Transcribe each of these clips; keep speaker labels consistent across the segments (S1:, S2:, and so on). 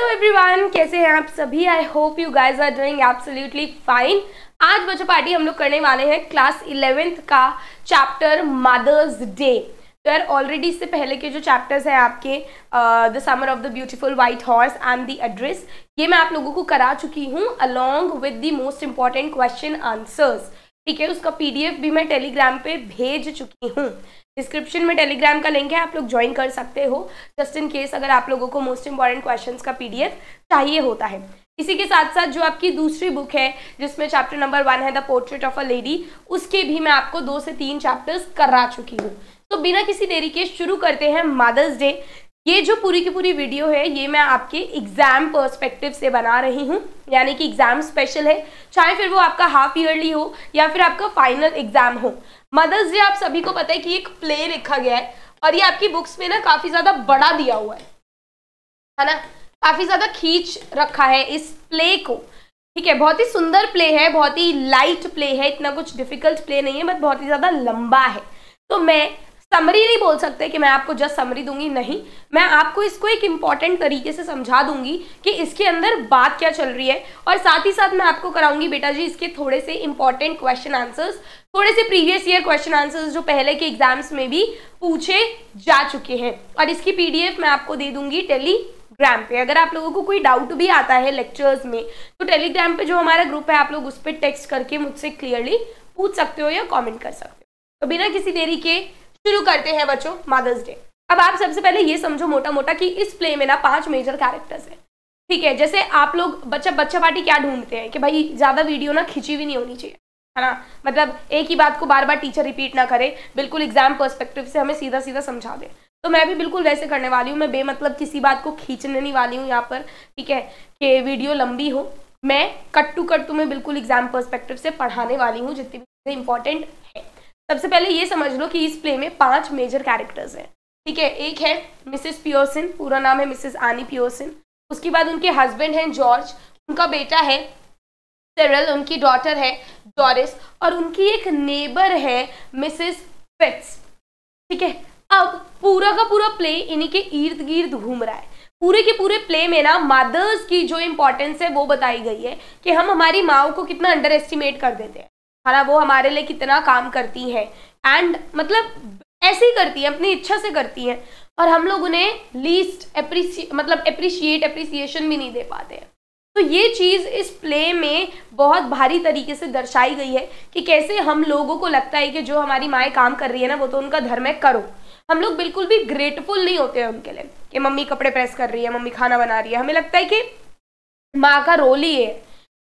S1: Hello everyone कैसे हैं आप सभी I hope you guys are doing absolutely fine आज बच्चों पार्टी हम लोग करने वाले हैं क्लास इलेवेंथ का चैप्टर मदर्स डे तो यार ऑलरेडी इससे पहले के जो चैप्टर्स हैं आपके the summer of the beautiful white horse and the address ये मैं आप लोगों को करा चुकी हूँ along with the most important question answers ठीक है उसका पीडीएफ भी मैं टेलीग्राम पे भेज चुकी हूँ डिस्क्रिप्शन में टेलीग्राम का लिंक है आप लोग ज्वाइन कर सकते हो जस्ट इन केस अगर आप लोगों को मोस्ट इंपॉर्टेंट क्वेश्चन का पीडीएफ चाहिए होता है इसी के साथ साथ जो आपकी दूसरी बुक है जिसमें चैप्टर नंबर वन है the portrait of a lady उसके भी मैं आपको दो से तीन चैप्टर्स करा चुकी हूँ तो बिना किसी देरी के शुरू करते हैं मदर्स डे ये जो पूरी की पूरी वीडियो है ये मैं आपके एग्जाम पर्सपेक्टिव से बना रही हूँ यानी कि एग्जाम स्पेशल है चाहे फिर वो आपका हाफ ईयरली हो या फिर आपका फाइनल एग्जाम हो मदर्स डे आप सभी को पता है कि एक प्ले लिखा गया है और ये आपकी बुक्स में ना काफी ज्यादा बड़ा दिया हुआ है है ना काफी ज्यादा खींच रखा है इस प्ले को ठीक है बहुत ही सुंदर प्ले है बहुत ही लाइट प्ले है इतना कुछ डिफिकल्ट प्ले नहीं है बट बहुत ही ज्यादा लंबा है तो मैं समरी नहीं बोल सकते कि मैं आपको जस्ट समरी दूंगी नहीं मैं आपको इसको एक इम्पॉर्टेंट तरीके से समझा दूंगी कि इसके अंदर बात क्या चल रही है और साथ ही साथ मैं आपको कराऊंगी बेटा जी इसके थोड़े से इम्पॉर्टेंट क्वेश्चन आंसर्स थोड़े से प्रीवियस ईयर क्वेश्चन आंसर्स जो पहले के एग्जाम्स में भी पूछे जा चुके हैं और इसकी पीडीएफ मैं आपको दे दूंगी टेली टेलीग्राम पे अगर आप लोगों को कोई डाउट भी आता है लेक्चर्स में तो टेलीग्राम पे जो हमारा ग्रुप है आप लोग उस पर टेक्स्ट करके मुझसे क्लियरली पूछ सकते हो या कमेंट कर सकते हो तो बिना किसी देरी के शुरू करते हैं बच्चों मदर्स डे अब आप सबसे पहले ये समझो मोटा मोटा कि इस प्ले में ना पांच मेजर कैरेक्टर्स हैं ठीक है जैसे आप लोग बच्चा बच्चा पार्टी क्या ढूंढते हैं कि भाई ज़्यादा वीडियो ना खिंची हुई नहीं होनी चाहिए है ना मतलब एक ही बात को बार बार टीचर रिपीट ना करे बिल्कुल एग्जाम पर्सपेक्टिव से हमें सीधा सीधा समझा दे तो मैं भी बिल्कुल वैसे करने वाली हूँ मैं बेमतलब किसी बात को खींचने नहीं वाली हूँ यहाँ पर ठीक है कि वीडियो लंबी हो मैं कट टू कट तुम्हें बिल्कुल एग्जाम पर्सपेक्टिव से पढ़ाने वाली हूँ जितनी भी इंपॉर्टेंट है सबसे पहले ये समझ लो कि इस प्ले में पांच मेजर कैरेक्टर्स हैं ठीक है एक है मिसेस पियोसिन पूरा नाम है मिसेस आनी पियोसिन उसके बाद उनके हस्बैंड हैं जॉर्ज उनका बेटा है सेरल उनकी डॉटर है डॉरिस और उनकी एक नेबर है मिसेस फिट्स ठीक है अब पूरा का पूरा प्ले इन्हीं के इर्द गिर्द घूम रहा है पूरे के पूरे प्ले में ना मदर्स की जो इम्पोर्टेंस है वो बताई गई है कि हम हमारी माओ को कितना अंडर एस्टिमेट कर देते हैं है वो हमारे लिए कितना काम करती है एंड मतलब ऐसे ही करती है अपनी इच्छा से करती है और हम लोग उन्हें लीस्ट अप्रिसिए मतलब अप्रिशिएट अप्रिसिएशन भी नहीं दे पाते हैं तो ये चीज़ इस प्ले में बहुत भारी तरीके से दर्शाई गई है कि कैसे हम लोगों को लगता है कि जो हमारी माएँ काम कर रही है ना वो तो उनका धर्म है करो हम लोग बिल्कुल भी ग्रेटफुल नहीं होते हैं उनके लिए कि मम्मी कपड़े प्रेस कर रही है मम्मी खाना बना रही है हमें लगता है कि माँ का रोल ही है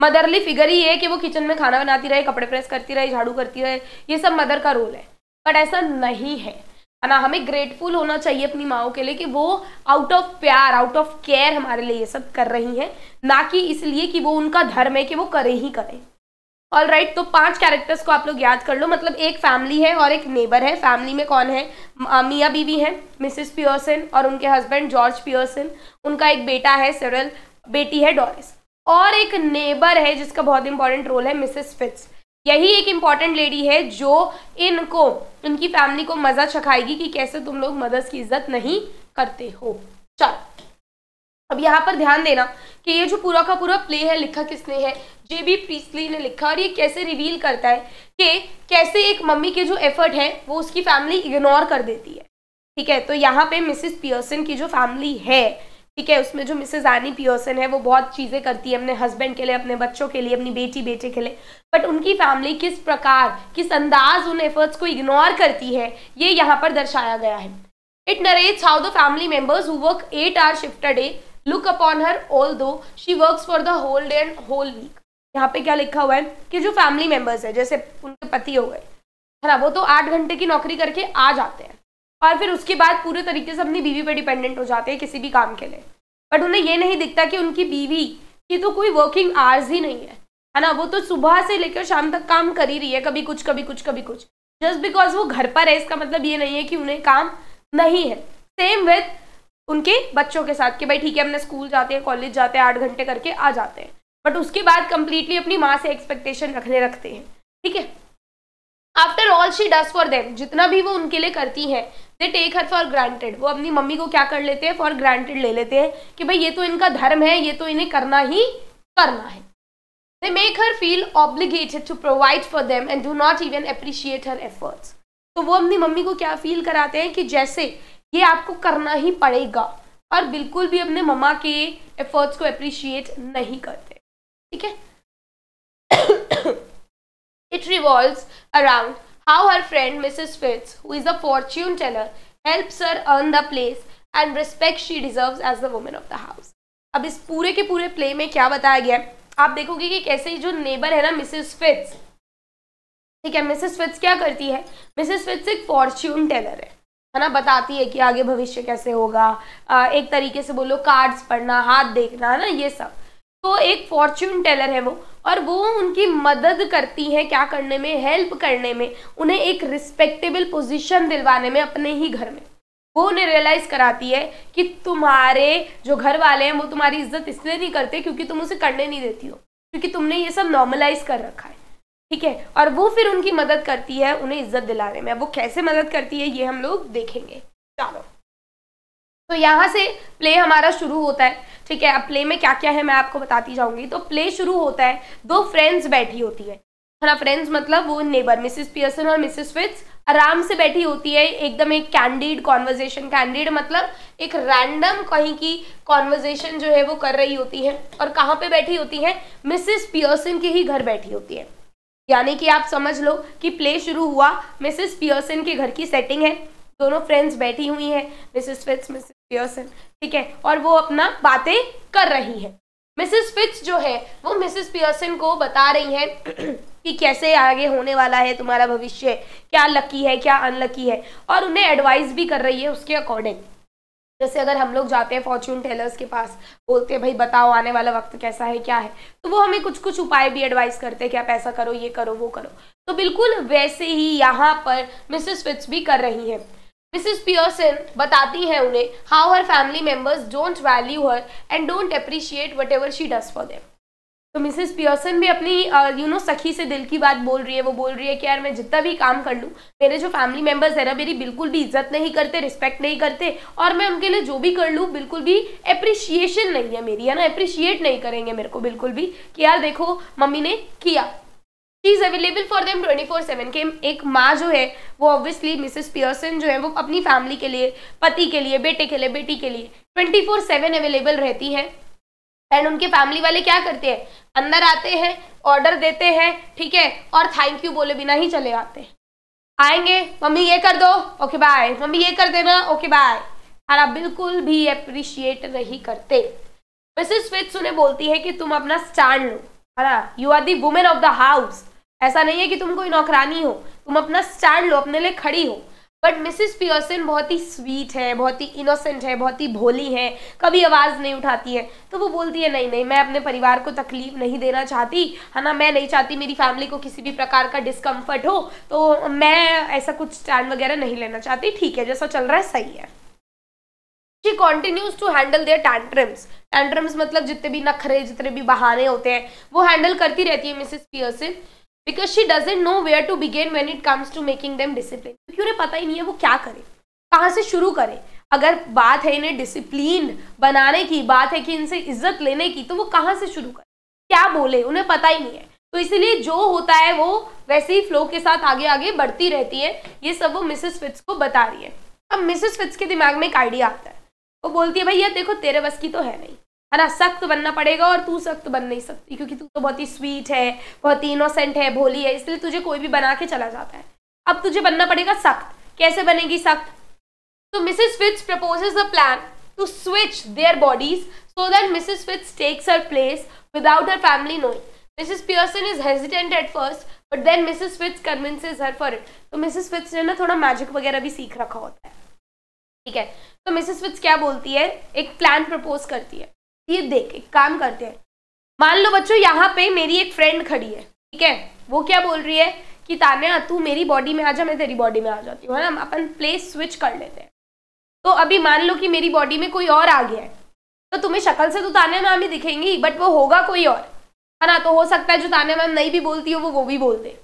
S1: मदरली फिगर ही है कि वो किचन में खाना बनाती रहे कपड़े प्रेस करती रहे झाड़ू करती रहे ये सब मदर का रोल है बट ऐसा नहीं है ना हमें ग्रेटफुल होना चाहिए अपनी माओ के लिए कि वो आउट ऑफ प्यार आउट ऑफ केयर हमारे लिए ये सब कर रही हैं ना कि इसलिए कि वो उनका धर्म है कि वो करे ही करें ऑल राइट right, तो पांच कैरेक्टर्स को आप लोग याद कर लो मतलब एक फैमिली है और एक नेबर है फैमिली में कौन है मियाँ बीवी हैं मिसेस पियर्सन और उनके हस्बैंड जॉर्ज पियर्सन उनका एक बेटा है सरल बेटी है डॉरिस और एक नेबर है जिसका बहुत इंपॉर्टेंट रोल है मिसेस फिट्स यही एक इंपॉर्टेंट लेडी है जो इनको इनकी फैमिली को मजा चखाएगी कि कैसे तुम लोग मदर्स की इज्जत नहीं करते हो चल अब यहाँ पर ध्यान देना कि ये जो पूरा का पूरा प्ले है लिखा किसने है जे बी प्रीसली ने लिखा और ये कैसे रिवील करता है कि कैसे एक मम्मी के जो एफर्ट है वो उसकी फैमिली इग्नोर कर देती है ठीक है तो यहाँ पे मिसेस पियर्सन की जो फैमिली है ठीक है उसमें जो मिसेज एनी पियर्सन है वो बहुत चीज़ें करती है अपने हस्बैंड के लिए अपने बच्चों के लिए अपनी बेटी बेटे के लिए बट उनकी फैमिली किस प्रकार किस अंदाज उन एफर्ट्स को इग्नोर करती है ये यहाँ पर दर्शाया गया है it narrates how the family members who work eight hour shift a day look upon her although she work for the whole day and whole week यहाँ पे क्या लिखा हुआ है कि जो फैमिली मेम्बर्स है जैसे उनके पति हो गए है ना वो तो आठ घंटे की नौकरी करके आ जाते हैं और फिर उसके बाद पूरे तरीके से अपनी बीवी पर डिपेंडेंट हो जाते हैं किसी भी काम के लिए बट उन्हें ये नहीं दिखता कि उनकी बीवी की तो कोई वर्किंग आवर्स ही नहीं है है ना वो तो सुबह से लेकर शाम तक काम कर ही रही है कभी कुछ कभी कुछ कभी कुछ जस्ट बिकॉज वो घर पर है इसका मतलब ये नहीं है कि उन्हें काम नहीं है सेम विथ उनके बच्चों के साथ कि भाई ठीक है हमने स्कूल जाते हैं कॉलेज जाते हैं आठ घंटे करके आ जाते हैं बट उसके बाद कंप्लीटली अपनी माँ से एक्सपेक्टेशन रखने रखते हैं ठीक है after all she does for them जितना भी वो उनके लिए करती हैं they take her for granted वो अपनी मम्मी को क्या कर लेते हैं फॉर ग्रांटेड ले लेते हैं कि भाई ये तो इनका धर्म है ये तो इन्हें करना ही करना है they make her feel obligated to provide for them and do not even appreciate her efforts तो वो अपनी मम्मी को क्या फील कराते हैं कि जैसे ये आपको करना ही पड़ेगा और बिल्कुल भी अपने मम्मा के एफर्ट्स को अप्रिशिएट नहीं करते ठीक है It revolves around how her friend Mrs. Fitz, who is a fortune teller, helps her earn the place and respect she deserve as the women of the house अब इस पूरे के पूरे प्ले में क्या बताया गया है आप देखोगे कि कैसे जो नेबर है ना मिसेस फिट्स ठीक है मिसेस फिट्स क्या करती है मिसेस फिट्स एक फॉर्च्यून टेलर है है ना बताती है कि आगे भविष्य कैसे होगा आ, एक तरीके से बोलो कार्ड्स पढ़ना हाथ देखना है ना ये सब तो एक फॉर्च्यून टेलर है वो और वो उनकी मदद करती है क्या करने में हेल्प करने में उन्हें एक रिस्पेक्टेबल पोजीशन दिलवाने में अपने ही घर में वो उन्हें रियलाइज़ कराती है कि तुम्हारे जो घर वाले हैं वो तुम्हारी इज्जत इसलिए नहीं करते क्योंकि तुम उसे करने नहीं देती हो क्योंकि तुमने ये सब नॉर्मलाइज कर रखा है ठीक है और वो फिर उनकी मदद करती है उन्हें इज्जत दिलाने में वो कैसे मदद करती है ये हम लोग देखेंगे चलो तो यहाँ से प्ले हमारा शुरू होता है ठीक है अब प्ले में क्या क्या है मैं आपको बताती जाऊंगी तो प्ले शुरू होता है दो फ्रेंड्स बैठी होती है हमारा फ्रेंड्स मतलब वो नेबर मिसेस पियर्सन और मिसेस फिट्स आराम से बैठी होती है एकदम एक कैंडिड कॉन्वर्जेशन कैंडिड मतलब एक रैंडम कहीं की कॉन्वर्जेशन जो है वो कर रही होती है और कहाँ पे बैठी होती है मिसेस पियर्सन के ही घर बैठी होती है यानी कि आप समझ लो कि प्ले शुरू हुआ मिसेस पियर्सन के घर की सेटिंग है दोनों फ्रेंड्स बैठी हुई हैं मिसेस फिट्स मिसेस पियर्सन ठीक है और वो अपना बातें कर रही हैं मिसेस फिट्स जो है वो मिसेस पियर्सन को बता रही हैं कि कैसे आगे होने वाला है तुम्हारा भविष्य क्या लकी है क्या अनलकी है और उन्हें एडवाइस भी कर रही है उसके अकॉर्डिंग जैसे अगर हम लोग जाते हैं फॉर्चून टेलर्स के पास बोलते हैं भाई बताओ आने वाला वक्त कैसा है क्या है तो वो हमें कुछ कुछ उपाय भी एडवाइस करते हैं क्या पैसा ऐसा करो ये करो वो करो तो बिल्कुल वैसे ही यहाँ पर मिसेस फिट्स भी कर रही हैं मिसेस पियर्सन बताती हैं उन्हें how her family members don't value her and don't appreciate whatever she does for them तो मिसेस पियर्सन भी अपनी यू नो सखी से दिल की बात बोल रही है वो बोल रही है कि यार मैं जितना भी काम कर लूँ मेरे जो फैमिली मेम्बर्स है ना मेरी बिल्कुल भी इज्जत नहीं करते रिस्पेक्ट नहीं करते और मैं उनके लिए जो भी कर लूँ बिल्कुल भी अप्रिशिएशन नहीं है मेरी है ना अप्रिशिएट नहीं करेंगे मेरे को बिल्कुल भी कि यार देखो मम्मी ने किया इज अवेलेबल फॉर देम 24/7 के एक माँ जो है वो ऑब्वियसली मिसेस पियर्सन जो है वो अपनी फैमिली के लिए पति के लिए बेटे के लिए बेटी के लिए 24/7 अवेलेबल रहती है एंड उनके फैमिली वाले क्या करते हैं अंदर आते हैं ऑर्डर देते हैं ठीक है और थैंक यू बोले बिना ही चले आते हैं आएंगे मम्मी ये कर दो ओके बाय मम्मी ये कर देना ओके बाय हमारा बिल्कुल भी अप्रिशिएट नहीं करते मिसेस फिट्स उन्हें बोलती है कि तुम अपना स्टैंड लो है ना you are the women of the house ऐसा नहीं है कि तुम कोई नौकरानी हो तुम अपना स्टैंड लो अपने लिए खड़ी हो बट मिसिस पियर्सन बहुत ही स्वीट है बहुत ही इनोसेंट है बहुत ही भोली है कभी आवाज़ नहीं उठाती है तो वो बोलती है नहीं नहीं मैं अपने परिवार को तकलीफ नहीं देना चाहती है ना मैं नहीं चाहती मेरी फैमिली को किसी भी प्रकार का डिस्कम्फर्ट हो तो मैं ऐसा कुछ स्टैंड वगैरह नहीं लेना चाहती ठीक है जैसा चल रहा है सही है she continues to handle their tantrums एंड्रम्स मतलब जितने भी नखरे जितने भी बहाने होते हैं वो हैंडल करती रहती है Mrs Pearson because she doesn't know where to begin when it comes to making them discipline क्योंकि उन्हें पता ही नहीं है वो क्या करे कहाँ से शुरू करे अगर बात है इन्हें डिसिप्लिन बनाने की बात है कि इनसे इज्जत लेने की तो वो कहाँ से शुरू करे क्या बोले उन्हें पता ही नहीं है तो इसीलिए जो होता है वो वैसे ही फ्लो के साथ आगे आगे बढ़ती रहती है ये सब वो मिसेस फिट्स को बता रही है अब मिसेस फिट्स के दिमाग में एक आइडिया आता है वो बोलती है भैया देखो तेरे बस की तो है नहीं है ना सख्त बनना पड़ेगा और तू सख्त बन नहीं सकती क्योंकि तू तो बहुत ही स्वीट है बहुत ही इनोसेंट है भोली है इसलिए तुझे कोई भी बना के चला जाता है अब तुझे बनना पड़ेगा सख्त कैसे बनेगी सख्त तो Mrs Fitz proposes a plan to switch their bodies so that Mrs Fitz takes her place without her family knowing Mrs Pearson is hesitant at first but then Mrs Fitz convinces her for it तो Mrs Fitz ने ना थोड़ा magic वगैरह भी सीख रखा होता है ठीक है तो मिसेस विट्स क्या बोलती है एक प्लान प्रपोज करती है ये देख एक काम करते हैं मान लो बच्चों यहाँ पे मेरी एक फ्रेंड खड़ी है ठीक है वो क्या बोल रही है कि तान्या तू मेरी बॉडी में आ जा मैं तेरी बॉडी में आ जाती हूँ है ना अपन प्लेस स्विच कर लेते हैं तो अभी मान लो कि मेरी बॉडी में कोई और आ गया है तो तुम्हें शक्ल से तो तान्या मैम ही दिखेंगी बट वो होगा कोई और है ना तो हो सकता है जो तान्या मैम नहीं भी बोलती हो वो वो भी बोल दे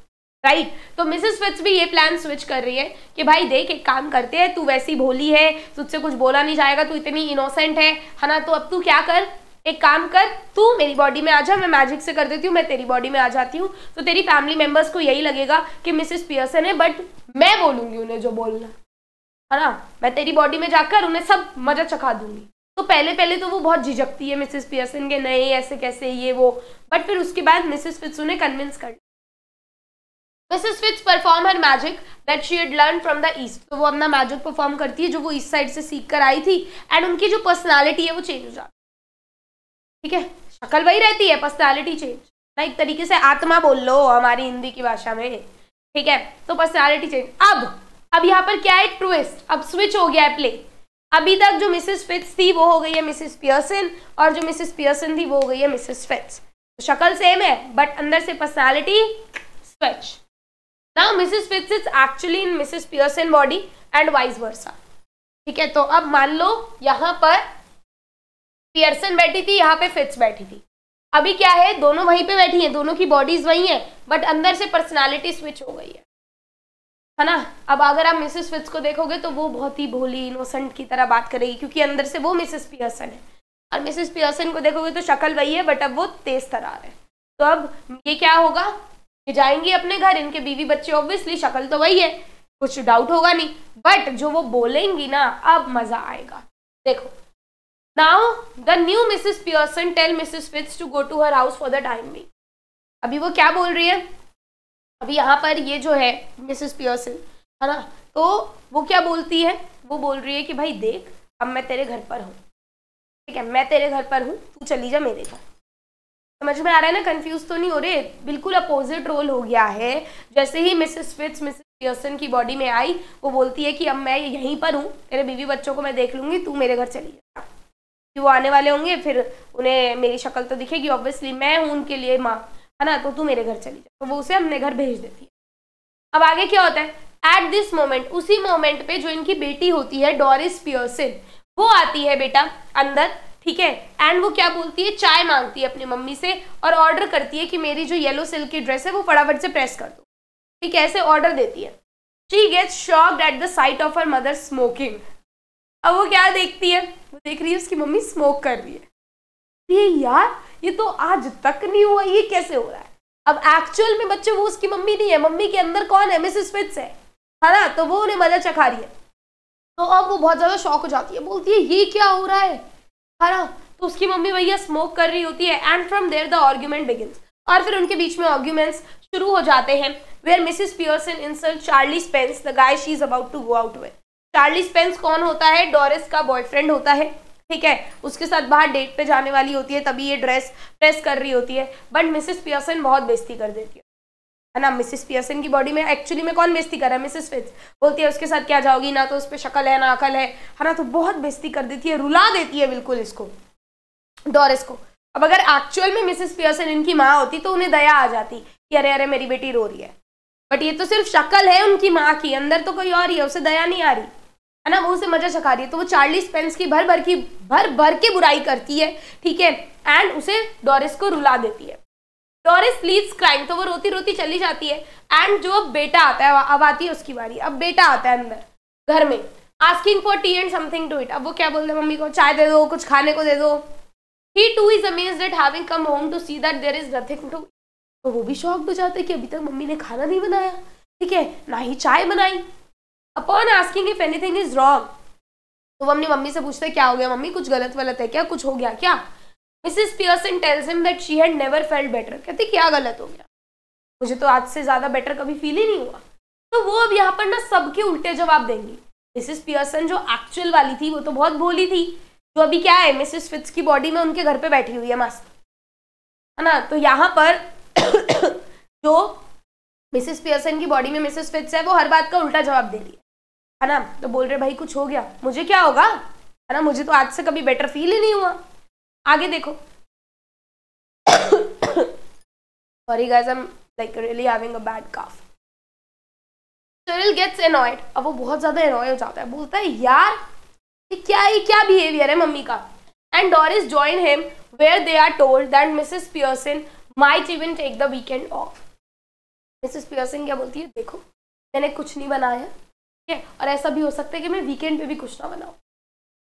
S1: राइट तो मिसेस फिट्स भी ये प्लान स्विच कर रही है कि भाई देख एक काम करते हैं तू वैसी भोली है तुझसे कुछ बोला नहीं जाएगा तू इतनी इनोसेंट है है ना तो अब तू क्या कर एक काम कर तू मेरी बॉडी में आ जा मैं मैजिक से कर देती हूँ मैं तेरी बॉडी में आ जाती हूँ तो तेरी फैमिली मेम्बर्स को यही लगेगा कि मिसेस पियर्सन है बट मैं बोलूँगी उन्हें जो बोलना है ना मैं तेरी बॉडी में जाकर उन्हें सब मजा चखा दूंगी तो पहले पहले तो वो बहुत झिझकती है मिसेस पियर्सन के नए ऐसे कैसे ये वो बट फिर उसके बाद मिसेस फिट्स उन्हें कन्विंस कर Mrs Fitz perform her magic that she had learn from the east तो वो अपना मैजिक परफॉर्म करती है जो वो ईस्ट साइड से सीख कर आई थी एंड उनकी जो पर्सनैलिटी है वो चेंज हो जाती है ठीक है शक्ल वही रहती है पर्सनैलिटी चेंज ना एक तरीके से आत्मा बोल लो हमारी हिंदी की भाषा में ठीक है तो पर्सनैलिटी चेंज अब अब यहाँ पर क्या है ट्विस्ट अब स्विच हो गया है प्ले अभी तक जो मिसेस फिट्स थी वो हो गई है मिसेस पियर्सन और जो मिसेस पियर्सन थी वो हो गई है मिसेस फिट्स तो शक्ल सेम है बट अंदर से पर्सनैलिटी स्विच ना Mrs Fitz is actually in Mrs Pearson body and vice versa ठीक है तो अब मान लो यहाँ पर पियर्सन बैठी थी यहाँ पे फिट्स बैठी थी अभी क्या है दोनों वहीं पे बैठी हैं दोनों की बॉडीज वहीं हैं बट अंदर से पर्सनालिटी स्विच हो गई है है ना अब अगर आप मिसेस फिट्स को देखोगे तो वो बहुत ही भोली इनोसेंट की तरह बात करेगी क्योंकि अंदर से वो मिसेस पियर्सन है और मिसेस पियर्सन को देखोगे तो शक्ल वही है बट अब वो तेज तरार है तो अब ये क्या होगा जाएंगी अपने घर इनके बीवी बच्चे ऑब्वियसली शक्ल तो वही है कुछ डाउट होगा नहीं बट जो वो बोलेंगी ना अब मजा आएगा देखो now the new Mrs Pearson tell Mrs Fitz to go to her house for the time be अभी वो क्या बोल रही है अभी यहाँ पर ये जो है मिसेस पियर्सन है ना तो वो क्या बोलती है वो बोल रही है कि भाई देख अब मैं तेरे घर पर हूँ ठीक है मैं तेरे घर पर हूँ तू चली जा मेरे घर समझ में आ रहा है ना कंफ्यूज तो नहीं हो रहे बिल्कुल अपोजिट रोल हो गया है जैसे ही मिसेस फिट्स मिसेस पियर्सन की बॉडी में आई वो बोलती है कि अब मैं यहीं पर हूँ तेरे बीवी बच्चों को मैं देख लूंगी तू मेरे घर चली जा कि वो आने वाले होंगे फिर उन्हें मेरी शक्ल तो दिखेगी ऑब्वियसली मैं हूँ उनके लिए माँ है ना तो तू मेरे घर चली जा तो वो उसे अपने घर भेज देती है अब आगे क्या होता है एट दिस मोमेंट उसी मोमेंट पे जो इनकी बेटी होती है डोरिस पियर्सन वो आती है बेटा अंदर ठीक है एंड वो क्या बोलती है चाय मांगती है अपनी मम्मी से और ऑर्डर करती है कि मेरी जो येलो सिल्क की ड्रेस है वो फटाफट से प्रेस कर दो ठीक है ऐसे ऑर्डर देती है she gets shocked at the sight of her mother smoking अब वो क्या देखती है वो देख रही है उसकी मम्मी स्मोक कर रही है ये यार ये तो आज तक नहीं हुआ ये कैसे हो रहा है अब एक्चुअल में बच्चे वो उसकी मम्मी नहीं है मम्मी के अंदर कौन है मिसेस फिट्स है है ना तो वो उन्हें मजा चखा रही है तो अब वो बहुत ज़्यादा शौक हो जाती है बोलती है ये क्या हो रहा है हरा तो उसकी मम्मी भैया स्मोक कर रही होती है and from there the argument begins और फिर उनके बीच में आर्ग्यूमेंट्स शुरू हो जाते हैं where Mrs Pearson insult Charlie Spence the guy she is about to go out with Charlie Spence कौन होता है डोरिस का बॉयफ्रेंड होता है ठीक है उसके साथ बाहर डेट पे जाने वाली होती है तभी ये ड्रेस प्रेस कर रही होती है बट मिसिस पियर्सन बहुत बेइज्जती कर देती है है ना मिसेस पियर्सन की बॉडी में एक्चुअली में कौन बेस्ती कर रहा है मिसेस फिट्स बोलती है उसके साथ क्या जाओगी ना तो उस पर शक्ल है ना अकल है है ना तो बहुत बेस्ती कर देती है रुला देती है बिल्कुल इसको डॉरिस को अब अगर एक्चुअल में मिसेस पियर्सन इनकी माँ होती तो उन्हें दया आ जाती कि अरे अरे मेरी बेटी रो रही है बट ये तो सिर्फ शक्ल है उनकी माँ की अंदर तो कोई और ही है उसे दया नहीं आ रही है ना वो उसे मजा चखा रही है तो वो चार्ली स्पेंस की भर भर की भर भर के बुराई करती है ठीक है एंड उसे डॉरिस को रुला देती है डोरिस लीव्स क्राइंग तो वो रोती रोती चली जाती है एंड जो अब बेटा आता है अब आती है उसकी बारी अब बेटा आता है अंदर घर में asking for tea and something to eat अब वो क्या बोलते हैं मम्मी को चाय दे दो कुछ खाने को दे दो he too is amaze that having come home to see that there is nothing to तो वो भी शॉक हो जाते कि अभी तक मम्मी ने खाना नहीं बनाया ठीक है ना ही चाय बनाई upon asking if anything is wrong तो वो अपनी मम्मी से पूछते क्या हो गया मम्मी कुछ गलत वलत है क्या कुछ हो गया क्या Mrs Pearson tells him that she had never felt better कहती क्या गलत हो गया मुझे तो आज से ज़्यादा बेटर कभी फील ही नहीं हुआ तो वो अब यहाँ पर ना सबके उल्टे जवाब देंगी मिसेस पियर्सन जो एक्चुअल वाली थी वो तो बहुत भोली थी जो अभी क्या है मिसेस फिट्स की बॉडी में उनके घर पे बैठी हुई है मास्क है ना तो यहाँ पर जो मिसेस पियर्सन की बॉडी में मिसेस फिट्स है वो हर बात का उल्टा जवाब दे रही है है ना तो बोल रहे भाई कुछ हो गया मुझे क्या होगा है ना मुझे तो आज से कभी बेटर फील ही नहीं हुआ आगे देखो sorry guys I am like really having a bad cough Cyril gets annoyed अब वो बहुत ज्यादा एनॉय हो जाता है बोलता है यार ये क्या ये क्या बिहेवियर है मम्मी का and Doris join him where they are told that Mrs Pearson might even take the weekend off Mrs Pearson क्या बोलती है देखो मैंने कुछ नहीं बनाया ठीक है और ऐसा भी हो सकता है कि मैं वीकेंड पे भी कुछ ना बनाऊँ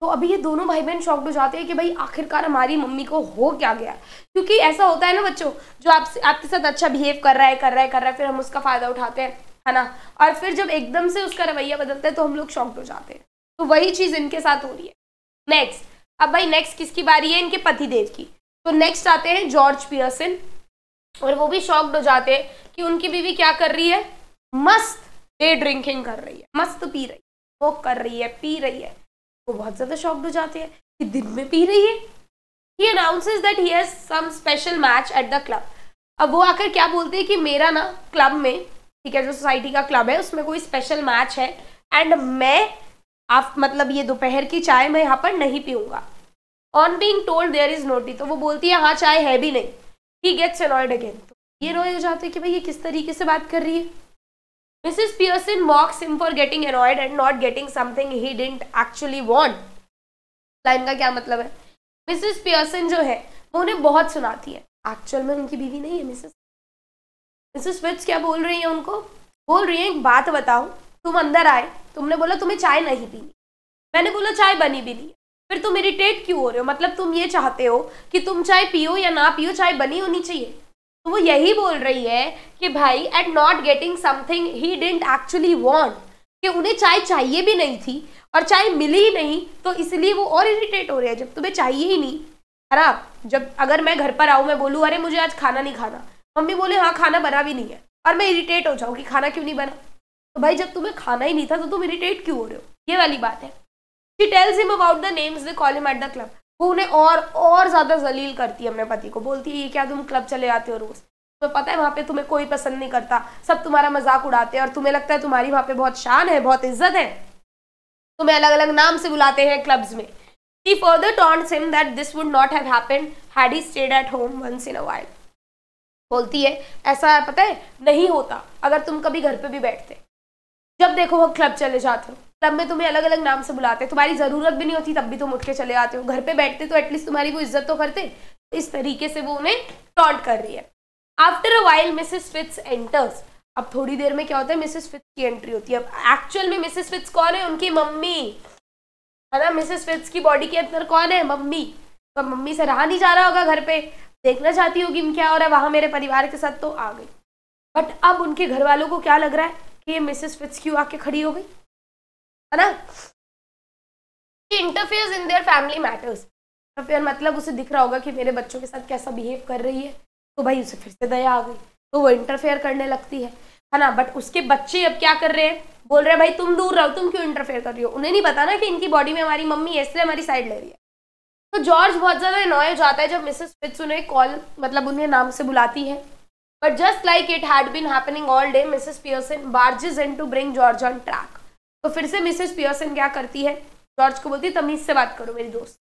S1: तो अभी ये दोनों भाई बहन शॉक हो जाते हैं कि भाई आखिरकार हमारी मम्मी को हो क्या गया क्योंकि ऐसा होता है ना बच्चों जो आपसे आपके साथ अच्छा बिहेव कर रहा है कर रहा है कर रहा है फिर हम उसका फ़ायदा उठाते हैं है ना और फिर जब एकदम से उसका रवैया बदलता है तो हम लोग शॉक हो जाते हैं तो वही चीज़ इनके साथ हो रही है नेक्स्ट अब भाई नेक्स्ट किसकी बारी है इनके पति देव की तो नेक्स्ट आते हैं जॉर्ज पियर्सन और वो भी शॉक्ड हो जाते हैं कि उनकी बीवी क्या कर रही है मस्त डे ड्रिंकिंग कर रही है मस्त पी रही है वो कर रही है पी रही है वो बहुत ज़्यादा शॉक्ड हो जाती है कि दिन में पी रही है he announces that he has some special match at the club अब वो आकर क्या बोलते हैं कि मेरा ना क्लब में ठीक है जो सोसाइटी का क्लब है उसमें कोई स्पेशल मैच है एंड मैं आप मतलब ये दोपहर की चाय मैं यहाँ पर नहीं पीऊंगा on being told there is no tea तो वो बोलती है हाँ चाय है भी नहीं ही गेट्स अनॉयड अगेन तो ये रोए हो जाते हैं कि भाई ये किस तरीके से बात कर रही है Mrs. Pearson mocks him for getting annoyed and not getting something he didn't actually want. Line का क्या मतलब है मिसेस पियर्सन जो है वो उन्हें बहुत सुनाती है एक्चुअल में उनकी बीवी नहीं है मिसेस मिसेस विट्स क्या बोल रही है उनको बोल रही है एक बात बताओ तुम अंदर आए तुमने बोला तुम्हें चाय नहीं पीनी मैंने बोला चाय बनी भी नहीं फिर तुम इरिटेट क्यों हो रहे हो मतलब तुम ये चाहते हो कि तुम चाय पियो या ना पियो चाय बनी होनी चाहिए वो यही बोल रही है कि भाई at not getting something he didn't actually want कि उन्हें चाय चाहिए भी नहीं थी और चाय मिली ही नहीं तो इसलिए वो और इरिटेट हो रहे हैं जब तुम्हें चाहिए ही नहीं खराब जब अगर मैं घर पर आऊँ मैं बोलूँ अरे मुझे आज खाना नहीं खाना मम्मी बोले हाँ खाना बना भी नहीं है और मैं इरिटेट हो जाऊँ कि खाना क्यों नहीं बना तो भाई जब तुम्हें खाना ही नहीं था तो तुम इरिटेट क्यों हो रहे हो ये वाली बात है she tells him about the names they call him at the club वो उन्हें और और ज़्यादा जलील करती है अपने पति को बोलती है ये क्या तुम क्लब चले जाते हो रोज़ तुम्हें तो पता है वहाँ पे तुम्हें कोई पसंद नहीं करता सब तुम्हारा मजाक उड़ाते हैं और तुम्हें लगता है तुम्हारी वहाँ पे बहुत शान है बहुत इज्जत है तुम्हें अलग अलग नाम से बुलाते हैं क्लब्स में He further taunts him that this would not have happened had he stayed at home once in a while. बोलती है ऐसा पता है नहीं होता अगर तुम कभी घर पे भी बैठते जब देखो वो क्लब चले जाते हो क्लब में तुम्हें अलग अलग नाम से बुलाते तुम्हारी ज़रूरत भी नहीं होती तब भी तुम उठ के चले आते हो घर पे बैठते तो एटलीस्ट तुम्हारी वो इज्जत तो करते इस तरीके से वो उन्हें टॉन्ट कर रही है after a while Mrs Fitts enters अब थोड़ी देर में क्या होता है मिसेस फिट्स की एंट्री होती है अब एक्चुअल में मिसेस फिट्स कौन है उनकी मम्मी है ना मिसेस फिट्स की बॉडी के अंदर कौन है मम्मी तो मम्मी से रहा नहीं जा रहा होगा घर पे देखना चाहती होगी क्या हो रहा है वहाँ मेरे परिवार के साथ तो आ गई बट अब उनके घर वालों को क्या लग रहा है कि ये मिसेस फिट्स क्यों आके खड़ी हो गई है ना interfere in their family matters interfere मतलब उसे दिख रहा होगा कि मेरे बच्चों के साथ कैसा बिहेव कर रही है तो भाई उसे फिर से दया आ गई तो वो इंटरफेयर करने लगती है है ना बट उसके बच्चे अब क्या कर रहे हैं बोल रहे हैं भाई तुम दूर रहो तुम क्यों इंटरफेयर कर रही हो उन्हें नहीं पता ना कि इनकी बॉडी में हमारी मम्मी ऐसे हमारी साइड ले रही है तो जॉर्ज बहुत ज़्यादा इनॉय जाता है जब मिसेस फिट्स उन्हें कॉल मतलब उन्हें नाम से बुलाती है but just like it had been happening all day Mrs Pearson barges in to bring George on track तो फिर से मिसेस पियर्सन क्या करती है जॉर्ज को बोलती तमीज से बात करो मेरी दोस्त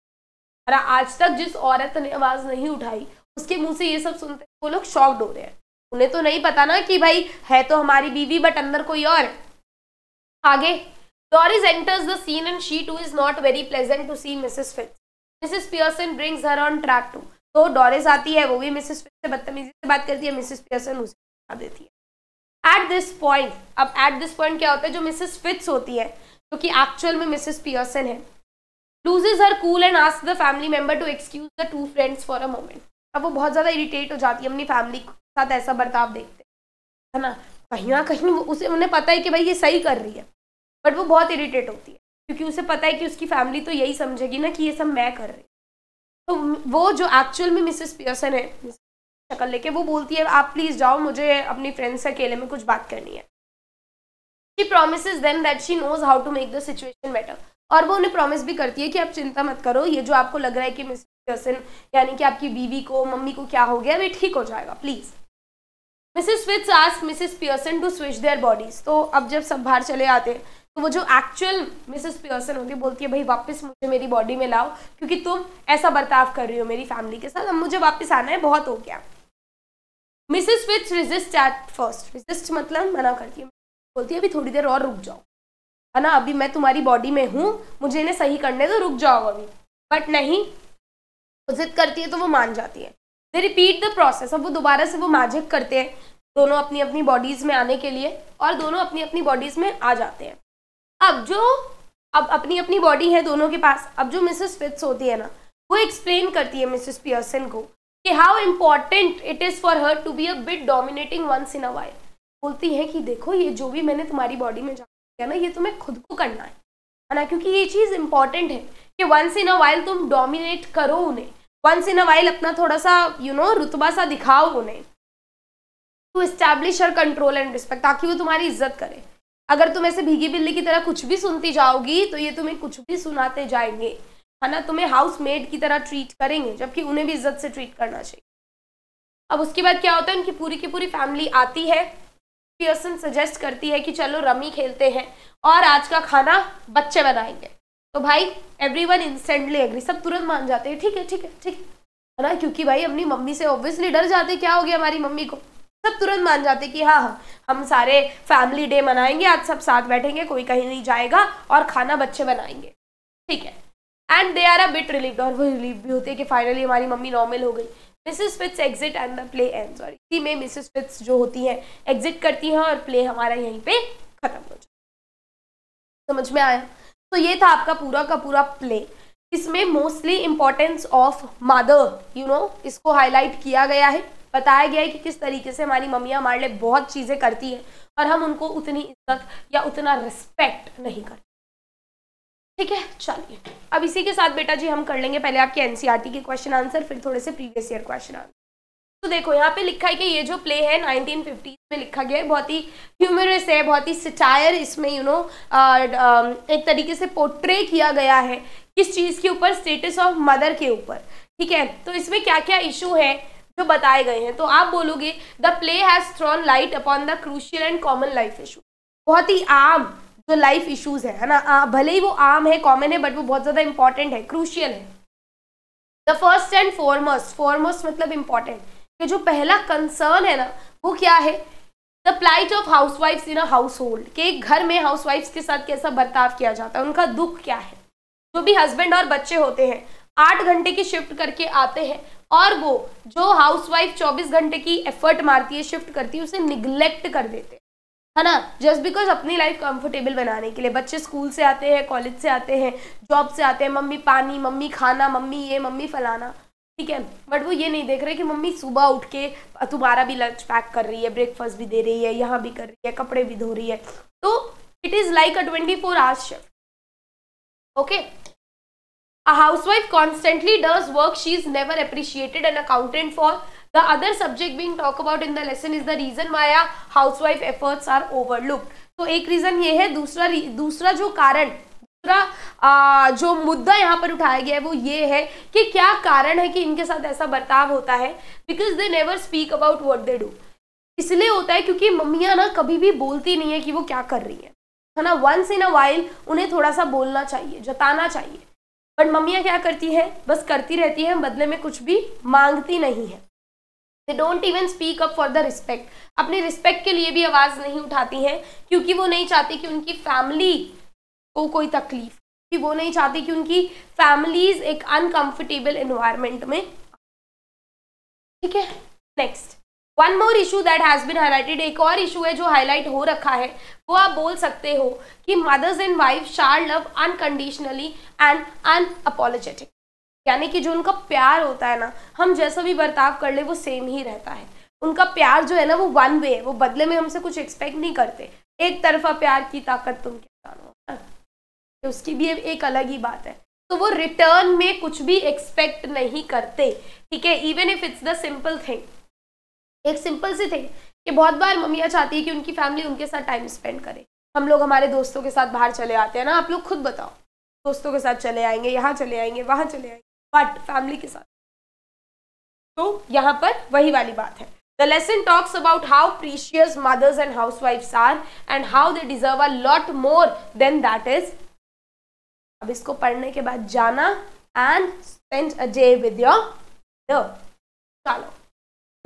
S1: अरे आज तक जिस औरत ने आवाज़ नहीं उठाई उसके मुंह से ये सब सुनते वो लोग शॉक्ड हो रहे हैं उन्हें तो नहीं पता ना कि भाई है तो हमारी बीवी बट अंदर कोई और आगे Doris enters the scene and she too is not very pleasant to see Mrs fits Mrs Pearson brings her on track too तो डॉरिस आती है वो भी मिसेस फिट्स से बदतमीजी से बात करती है मिसेस पियर्सन उसे देती है एट दिस पॉइंट अब एट दिस पॉइंट क्या होता है जो मिसेस फिट्स होती है क्योंकि तो एक्चुअल में मिसेस पियर्सन है loses her cool and ask the family member to excuse the two friends for a moment अब वो बहुत ज़्यादा इरिटेट हो जाती है अपनी फैमिली के साथ ऐसा बर्ताव देखते है ना कहीं ना कहीं उसे उन्हें पता है कि भाई ये सही कर रही है बट वो बहुत इरिटेट होती है क्योंकि उसे पता है कि उसकी फैमिली तो यही समझेगी ना कि ये सब मैं कर रही हूँ तो वो जो एक्चुअल में मिसेस पियर्सन है शक्ल लेके वो बोलती है आप प्लीज़ जाओ मुझे अपनी फ्रेंड्स से अकेले में कुछ बात करनी है she promise them that she knows how to make the situation better और वो उन्हें प्रॉमिस भी करती है कि आप चिंता मत करो ये जो आपको लग रहा है कि मिस जसन यानी कि आपकी बीवी को मम्मी को क्या हो गया वे ठीक हो जाएगा please Mrs Fitts ask Mrs Pearson to switch their bodies तो अब जब सब बाहर चले आते तो वो जो एक्चुअल मिसेस पियर्सन होती है बोलती है भाई वापस मुझे मेरी बॉडी में लाओ क्योंकि तुम ऐसा बर्ताव कर रही हो मेरी फैमिली के साथ अब मुझे वापस आना है बहुत हो गया Mrs Fitts resist at first resist मतलब मना करती है बोलती है अभी थोड़ी देर और रुक जाओ है ना अभी मैं तुम्हारी बॉडी में हूँ मुझे इन्हें सही करने तो रुक जाओ अभी बट नहीं जिद करती है तो वो मान जाती है दे रिपीट द प्रोसेस अब वो दोबारा से वो मैजिक करते हैं दोनों अपनी अपनी बॉडीज़ में आने के लिए और दोनों अपनी अपनी बॉडीज़ में आ जाते हैं अब जो अब अपनी अपनी बॉडी है दोनों के पास अब जो मिसेस फिट्स होती है ना वो एक्सप्लेन करती है मिसेस पियर्सन को how important it is for her to be a bit dominating once in a while बोलती है कि देखो ये जो भी मैंने तुम्हारी बॉडी में जाना ना ये तुम्हें खुद को करना है ना क्योंकि ये चीज़ इंपॉर्टेंट है कि वंस इन अ वाइल तुम डोमिनेट करो उन्हें वंस इन अ वाइल अपना थोड़ा सा यू नो रुतबा सा दिखाओ उन्हें to establish her control and respect ताकि वो तुम्हारी इज्जत करे अगर तुम ऐसे भीगी बिल्ली की तरह कुछ भी सुनती जाओगी तो ये तुम्हें कुछ भी सुनाते जाएंगे है ना तुम्हें हाउस मेड की तरह ट्रीट करेंगे जबकि उन्हें भी इज्जत से ट्रीट करना चाहिए अब उसके बाद क्या होता है उनकी पूरी की पूरी फैमिली आती है पियर्सन सजेस्ट करती है कि चलो रमी खेलते हैं और आज का खाना बच्चे बनाएंगे तो भाई एवरी वन इंस्टेंटली एग्री सब तुरंत मान जाते हैं ठीक है ठीक है ठीक है ना क्योंकि भाई अपनी मम्मी से ऑब्वियसली डर जाते क्या हो गया हमारी मम्मी को सब तुरंत मान जाते कि हाँ हाँ हम सारे फैमिली डे मनाएंगे आज सब साथ बैठेंगे कोई कहीं नहीं जाएगा और खाना बच्चे बनाएंगे ठीक है and they are a bit relieve और वो रिलीव भी होती है कि फाइनली हमारी मम्मी नॉर्मल हो गई Mrs Fitts exit and the play and sorry इसी में मिसेस फिट्स जो होती है एग्जिट करती हैं और प्ले हमारा यहीं पे खत्म हो जाता समझ में आया तो ये था आपका पूरा का पूरा प्ले इसमें mostly importance of mother you know इसको हाईलाइट किया गया है बताया गया है कि किस तरीके से हमारी मम्मी हमारे लिए बहुत चीज़ें करती हैं और हम उनको उतनी इज्जत या उतना रिस्पेक्ट नहीं करते ठीक है चलिए अब इसी के साथ बेटा जी हम कर लेंगे पहले आपके एनसीईआरटी के क्वेश्चन आंसर फिर थोड़े से प्रीवियस ईयर क्वेश्चन आंसर तो देखो यहाँ पे लिखा है कि ये जो प्ले है 1950 में लिखा गया है बहुत ही ह्यूमरस है बहुत ही सटायर इसमें यू नो um, एक तरीके से पोर्ट्रे किया गया है किस चीज़ के ऊपर स्टेटस ऑफ मदर के ऊपर ठीक है तो इसमें क्या क्या इशू है जो बताए गए हैं तो आप बोलोगे the play has thrown light upon the crucial and common life issue बहुत ही आम जो लाइफ इश्यूज है ना आ, भले ही वो आम है कॉमन है बट वो बहुत ज़्यादा इंपॉर्टेंट है क्रूशियल है the first and foremost foremost मतलब इंपॉर्टेंट कि जो पहला कंसर्न है ना वो क्या है the plight of housewife in a household के घर में हाउस के साथ कैसा बर्ताव किया जाता है उनका दुख क्या है जो भी हस्बैंड और बच्चे होते हैं आठ घंटे की शिफ्ट करके आते हैं और वो जो हाउसवाइफ चौबीस घंटे की एफर्ट मारती है शिफ्ट करती है उसे निग्लेक्ट कर देते हैं है ना जस्ट बिकॉज अपनी लाइफ कंफर्टेबल बनाने के लिए बच्चे स्कूल से आते हैं कॉलेज से आते हैं जॉब से आते हैं मम्मी पानी मम्मी खाना मम्मी ये मम्मी फलाना ठीक है बट वो ये नहीं देख रहे कि मम्मी सुबह उठ के तुम्हारा भी लंच पैक कर रही है ब्रेकफास्ट भी दे रही है यहाँ भी कर रही है कपड़े भी धो रही है तो it is like a twenty four hours shift okay housewife constantly does work she is never appreciated and accounted for The other subject being talked about in the lesson is the reason why a housewife efforts are overlooked. तो एक reason ये है दूसरा दूसरा जो कारण दूसरा जो मुद्दा यहाँ पर उठाया गया है वो ये है कि क्या कारण है कि इनके साथ ऐसा बर्ताव होता है because they never speak about what they do इसलिए होता है क्योंकि मम्मियाँ ना कभी भी बोलती नहीं है कि वो क्या कर रही है है ना वंस इन अ वाइल उन्हें थोड़ा सा बोलना चाहिए जताना चाहिए बट मम्मियाँ क्या करती हैं बस करती रहती हैं बदले में कुछ भी मांगती नहीं है they don't even speak up for the respect अपने रिस्पेक्ट के लिए भी आवाज़ नहीं उठाती हैं क्योंकि वो नहीं चाहती कि उनकी फैमिली को कोई तकलीफ कि वो नहीं चाहती कि उनकी फैमिलीज एक अनकंफर्टेबल इन्वायरमेंट में ठीक है next one more issue that has been highlighted एक और इशू है जो हाईलाइट हो रखा है वो आप बोल सकते हो कि mothers and wife share love unconditionally and unapologetic यानी कि जो उनका प्यार होता है ना हम जैसा भी बर्ताव कर ले वो सेम ही रहता है उनका प्यार जो है ना वो वन वे है वो बदले में हमसे कुछ एक्सपेक्ट नहीं करते एक तरफा प्यार की ताकत तुम क्या जानो तो उसकी भी एक अलग ही बात है तो वो रिटर्न में कुछ भी एक्सपेक्ट नहीं करते ठीक है even if it's the simple thing एक सिंपल सी थिंग कि बहुत बार मम्मियाँ चाहती है कि उनकी फैमिली उनके साथ टाइम स्पेंड करे हम लोग हमारे दोस्तों के साथ बाहर चले आते हैं ना आप लोग खुद बताओ दोस्तों के साथ चले आएंगे यहाँ चले आएंगे वहाँ चले आएंगे बट फैमिली के साथ तो यहाँ पर वही वाली बात है The lesson talks about how precious mothers and housewives are and how they deserve a lot more than that is. अब इसको पढ़ने के बाद जाना and spend a day with your mother. चलो.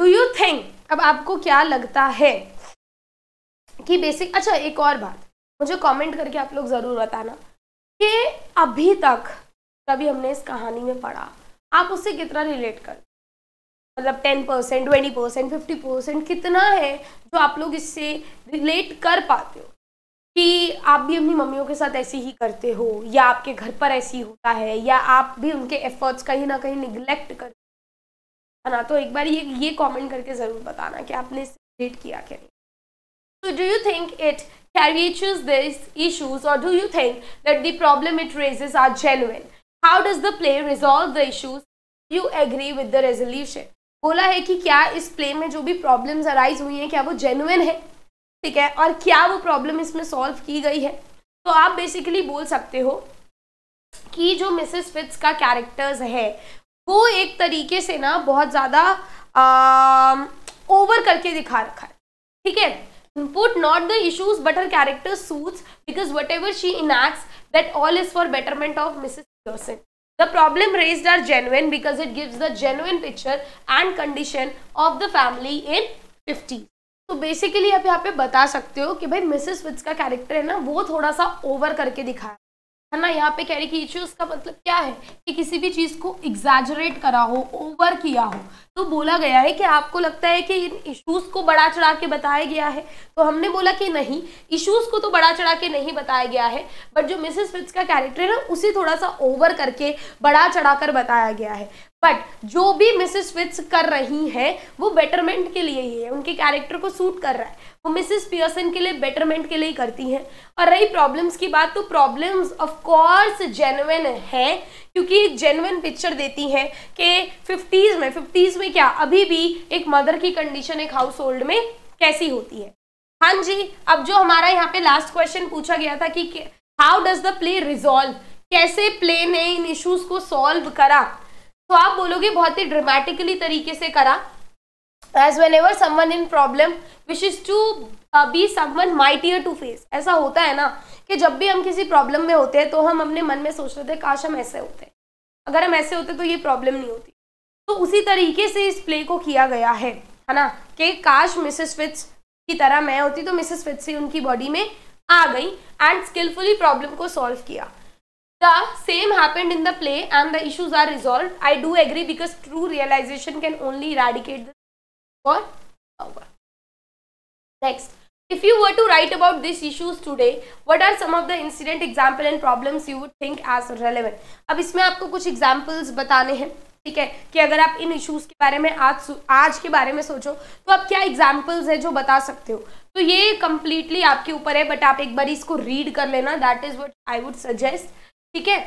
S1: Do you think? अब आपको क्या लगता है कि बेसिक अच्छा एक और बात मुझे कमेंट करके आप लोग ज़रूर बताना कि अभी तक कभी हमने इस कहानी में पढ़ा आप उससे कितना रिलेट कर मतलब ten percent twenty percent fifty percent कितना है जो आप लोग इससे रिलेट कर पाते हो कि आप भी अपनी मम्मियों के साथ ऐसे ही करते हो या आपके घर पर ऐसी होता है या आप भी उनके एफर्ट्स कहीं ना कहीं निगलेक्ट कर है ना तो एक बार ये ये कमेंट करके ज़रूर बताना कि आपने इससे रिलेट किया क्या नहीं so do you think it caricatures this issues और do you think that the problem it raises are genuine how does the play resolve the issues you agree with the resolution बोला है कि क्या इस play में जो भी problems arise हुई हैं क्या वो जेनुइन है ठीक है और क्या वो प्रॉब्लम इसमें सॉल्व की गई है तो आप बेसिकली बोल सकते हो कि जो मिसेस फिट्स का कैरेक्टर्स है वो एक तरीके से ना बहुत ज़्यादा ओवर करके दिखा रखा है ठीक है not the issues but her character character because whatever she enacts that all is for betterment of Mrs person The problem raised are genuine because it gives the genuine picture and condition of the family in 50 तो basically आप यहाँ पे बता सकते हो कि भाई Mrs wits का कैरेक्टर है ना वो थोड़ा सा ओवर करके दिखाया है ना यहाँ पे कह रही कि इश्यूज का मतलब क्या है कि किसी भी चीज़ को एग्जैजरेट करा हो ओवर किया हो तो बोला गया है कि आपको लगता है कि इन इश्यूज को बड़ा चढ़ा के बताया गया है तो हमने बोला कि नहीं इश्यूज को तो बड़ा चढ़ा के नहीं बताया गया है बट जो मिसेस फिट्स का कैरेक्टर है ना उसे थोड़ा सा ओवर करके बड़ा चढ़ा कर बताया गया है बट जो भी मिसेस फिट्स कर रही हैं वो बेटरमेंट के लिए ही है उनके कैरेक्टर को सूट कर रहा है वो मिसेस पियर्सन के लिए बेटरमेंट के लिए ही करती हैं और रही प्रॉब्लम्स की बात तो प्रॉब्लम्स ऑफ कोर्स जेनवन है क्योंकि एक जेनवन पिक्चर देती हैं कि फिफ्टीज़ में फिफ्टीज़ में क्या अभी भी एक मदर की कंडीशन एक हाउस होल्ड में कैसी होती है हाँ जी अब जो हमारा यहाँ पे लास्ट क्वेश्चन पूछा गया था कि how does the play resolve कैसे प्ले ने इन इशूज़ को सॉल्व करा तो आप बोलोगे बहुत ही ड्रामेटिकली तरीके से करा as whenever someone in problem which is to be someone mightier to face ऐसा होता है ना कि जब भी हम किसी प्रॉब्लम में होते हैं तो हम अपने मन में सोच रहे थे काश हम ऐसे होते अगर हम ऐसे होते तो ये प्रॉब्लम नहीं होती तो उसी तरीके से इस प्ले को किया गया है है ना कि काश मिसेस फिट्स की तरह मैं होती तो मिसेस फिट्स ही उनकी बॉडी में आ गई एंड स्किलफुली प्रॉब्लम को सॉल्व किया the same happened in the play and the issues are resolve I do agree because true realisation can only eradicate the for hour next if you were to write about these issues today what are some of the incident example and problems you would think as relevant अब इसमें आपको कुछ examples बताने हैं ठीक है कि अगर आप इन इश्यूज के बारे में आज आज के बारे में सोचो तो आप क्या एग्जाम्पल्स है जो बता सकते हो तो ये कम्प्लीटली आपके ऊपर है बट आप एक बार इसको रीड कर लेना that is what I would suggest ठीक है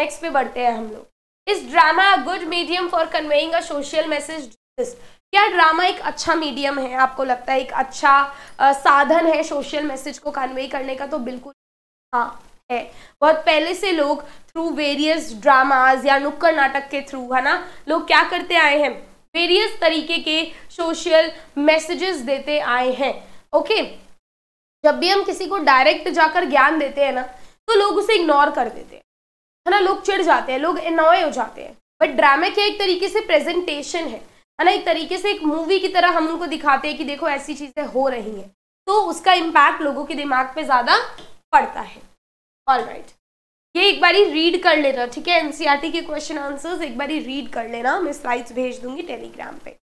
S1: नेक्स्ट पे बढ़ते हैं हम लोग इस drama good medium for conveying a social message क्या ड्रामा एक अच्छा मीडियम है आपको लगता है एक अच्छा आ, साधन है सोशल मैसेज को कन्वे करने का तो बिल्कुल हाँ है बहुत पहले से लोग थ्रू वेरियस ड्रामाज या नुक्कड़ नाटक के थ्रू है ना लोग क्या करते आए हैं वेरियस तरीके के सोशल मैसेजेस देते आए हैं ओके जब भी हम किसी को डायरेक्ट जाकर ज्ञान देते हैं ना तो लोग उसे इग्नोर कर देते हैं है ना लोग चिढ़ जाते हैं लोग इनॉय हो जाते हैं बट ड्रामे क्या एक तरीके से प्रेजेंटेशन है है ना एक तरीके से एक मूवी की तरह हम उनको दिखाते हैं कि देखो ऐसी चीज़ें हो रही हैं तो उसका इम्पैक्ट लोगों के दिमाग पे ज़्यादा पड़ता है ऑल राइट right. ये एक बारी रीड कर लेना ठीक है एनसीईआरटी e के क्वेश्चन आंसर्स एक बारी रीड कर लेना मैं स्लाइड्स भेज दूंगी टेलीग्राम पे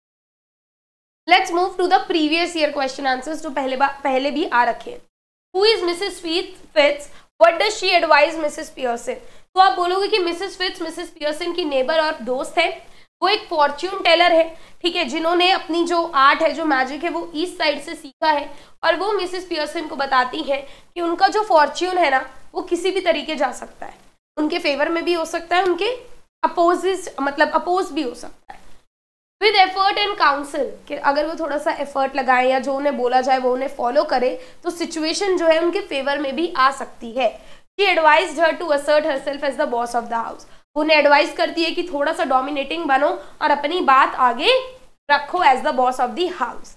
S1: let's move to the previous year question answers जो पहले पहले भी आ रखे हैं who is Mrs Fitts what does she advise Mrs Pearson तो आप बोलोगे कि मिसेस फिट्स मिसेस पियर्सन की नेबर और दोस्त है वो एक फॉर्च्यून टेलर है ठीक है जिन्होंने अपनी जो आर्ट है जो मैजिक है वो ईस्ट साइड से सीखा है और वो मिसेस पियर्सन को बताती हैं कि उनका जो फॉर्च्यून है ना वो किसी भी तरीके जा सकता है उनके फेवर में भी हो सकता है उनके अपोजिस मतलब अपोज भी हो सकता है विद एफर्ट एंड काउंसिल कि अगर वो थोड़ा सा एफर्ट लगाए या जो उन्हें बोला जाए वो उन्हें फॉलो करे तो सिचुएशन जो है उनके फेवर में भी आ सकती है she advise her to assert herself as the boss of the house उन्हें एडवाइस करती है कि थोड़ा सा डोमिनेटिंग बनो और अपनी बात आगे रखो as the boss of the house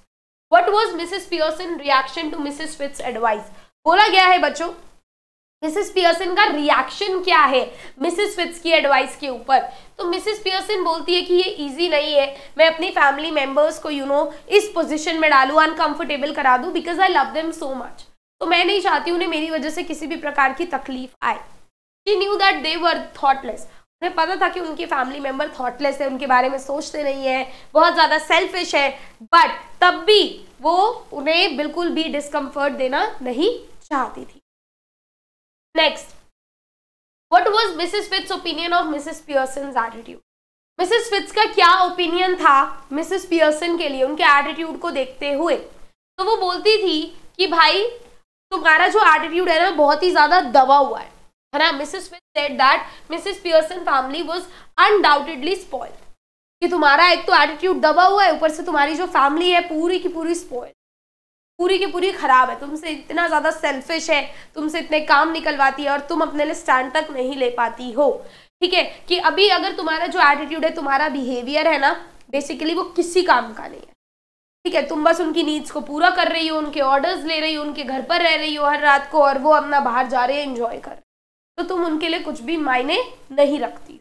S1: what was Mrs Pearson reaction to Mrs Fitts advice बोला गया है बच्चों मिसेस पियर्सन का रिएक्शन क्या है मिसेस फिट्स की एडवाइस के ऊपर तो मिसेस पियर्सन बोलती है कि ये इजी नहीं है मैं अपनी फैमिली मेंबर्स को यू you नो know, इस पोजीशन में डालू अनकंफर्टेबल करा दूँ because I love them so much तो मैं नहीं चाहती उन्हें मेरी वजह से किसी भी प्रकार की तकलीफ आए she knew that they were thoughtless उन्हें पता था कि उनके फैमिली मेंबर थॉटलेस है उनके बारे में सोचते नहीं है बहुत ज़्यादा सेल्फिश है बट तब भी वो उन्हें बिल्कुल भी डिस्कम्फर्ट देना नहीं चाहती थी next what was Mrs Fitts opinion of Mrs Pearson attitude Mrs Fitts का क्या ओपिनियन था मिसिस पियर्सन के लिए उनके एटीट्यूड को देखते हुए तो वो बोलती थी कि भाई तुम्हारा जो एटीट्यूड है ना बहुत ही ज़्यादा दबा हुआ है है ना Mrs Fish said that Mrs Pearson family was undoubtedly spoiled कि तुम्हारा एक तो एटीट्यूड दबा हुआ है ऊपर से तुम्हारी जो फैमिली है पूरी की पूरी स्पॉइल पूरी की पूरी खराब है तुमसे इतना ज़्यादा सेल्फिश है तुमसे इतने काम निकलवाती है और तुम अपने लिए स्टैंड तक नहीं ले पाती हो ठीक है कि अभी अगर तुम्हारा जो एटीट्यूड है तुम्हारा बिहेवियर है ना बेसिकली वो किसी काम का नहीं है ठीक है तुम बस उनकी नीड्स को पूरा कर रही हो उनके ऑर्डर्स ले रही हो उनके घर पर रह रही हो हर रात को और वो अपना बाहर जा रहे हैं इंजॉय कर रहे तो तुम उनके लिए कुछ भी मायने नहीं रखती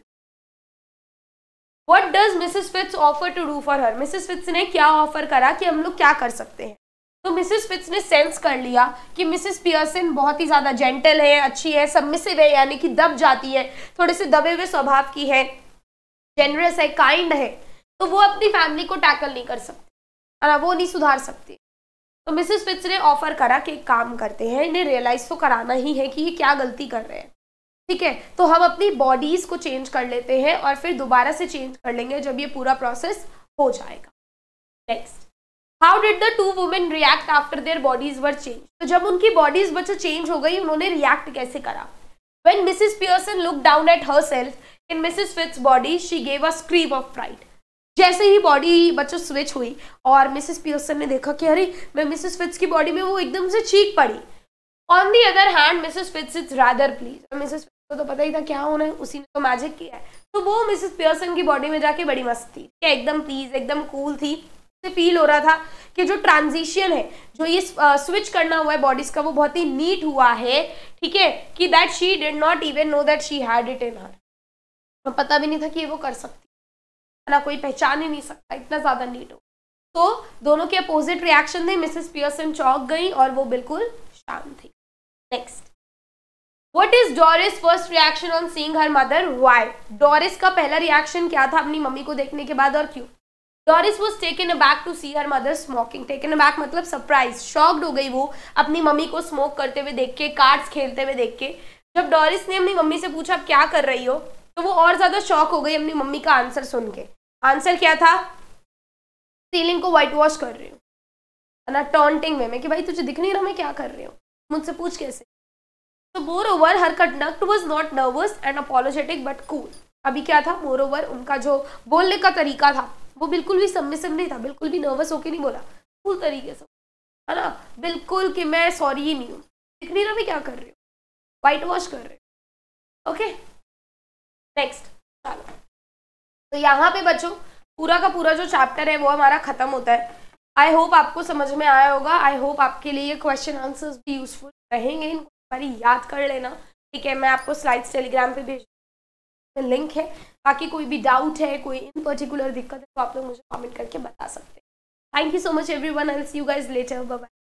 S1: what does Mrs Fitts offer to do for her Mrs Fitts ने क्या ऑफर करा कि हम लोग क्या कर सकते हैं तो मिसिस फिट्स ने सेंस कर लिया कि मिसिस पियर्सन बहुत ही ज़्यादा जेंटल है अच्छी है सबमिसिव है यानी कि दब जाती है थोड़े से दबे हुए स्वभाव की है जेनरस है काइंड है तो वो अपनी फैमिली को टैकल नहीं कर सकती वो नहीं सुधार सकती तो मिसिस फिट्स ने ऑफर करा कि एक काम करते हैं इन्हें रियलाइज़ तो कराना ही है कि ये क्या गलती कर रहे हैं ठीक है तो हम अपनी बॉडीज को चेंज कर लेते हैं और फिर दोबारा से चेंज कर लेंगे जब ये पूरा प्रोसेस हो जाएगा next how did the two women react after their bodies were change तो जब उनकी बॉडीज बच्चों चेंज हो गई उन्होंने रिएक्ट कैसे करा when Mrs Pearson look down at herself in Mrs Fitts body she gave a scream of fright जैसे ही बॉडी बच्चों स्विच हुई और मिसिस पियर्सन ने देखा कि अरे मैं मिसिस फिट्स की बॉडी में वो एकदम से चीख पड़ी on the other hand Mrs Fitts is rather pleased Mrs तो, तो पता ही था क्या होना है उसी ने तो मैजिक किया है तो वो मिसेस पियर्सन की बॉडी में जाके बड़ी मस्त थी क्या एकदम प्लीज एकदम कूल थी से फील हो रहा था कि जो ट्रांजिशन है जो ये स्विच करना हुआ है बॉडीज का वो बहुत ही नीट हुआ है ठीक है कि that she did not even know that she had it in her पता भी नहीं था कि ये वो कर सकती ना कोई पहचान ही नहीं सकता इतना ज़्यादा नीट हो तो दोनों के अपोजिट रिएक्शन थे मिसेस पियर्सन चौक गई और वो बिल्कुल शांत थी next what is Doris first reaction on seeing her mother why Doris का पहला रिएक्शन क्या था अपनी मम्मी को देखने के बाद और क्यों Doris was taken aback to see her mother smoking taken aback मतलब सरप्राइज शॉक्ड हो गई वो अपनी मम्मी को स्मोक करते हुए देख के कार्ड्स खेलते हुए देख के जब डोरिस ने अपनी मम्मी से पूछा आप क्या कर रही हो तो वो और ज़्यादा शॉक हो गई अपनी मम्मी का आंसर सुन के आंसर क्या था सीलिंग को व्हाइट वॉश कर रही हूँ ना टॉन्टिंग वे में कि भाई तुझे दिख नहीं रहा मैं क्या कर रही हूँ मुझसे पूछ कैसे तो moreover her conduct was not nervous and apologetic but cool अभी क्या था मोर ओवर उनका जो बोलने का तरीका था वो बिल्कुल भी सबमिसिव नहीं था बिल्कुल भी नर्वस होके नहीं बोला कूल तरीके से है ना बिल्कुल कि मैं सॉरी ही नहीं हूँ दिख नहीं रहा मैं क्या कर रही हूँ वाइट वॉश कर रही हूँ ओके नेक्स्ट चलो तो यहाँ पे बच्चों पूरा का पूरा जो चैप्टर है वो हमारा ख़त्म होता है आई होप आपको समझ में आया होगा आई होप आपके लिए क्वेश्चन आंसर्स भी यूजफुल रहेंगे इन बारी याद कर लेना ठीक है मैं आपको स्लाइड्स टेलीग्राम पे भेज लिंक है बाकी कोई भी डाउट है कोई इन पर्टिकुलर दिक्कत है तो आप लोग मुझे कमेंट करके बता सकते हैं thank you so much everyone I see you guys later bye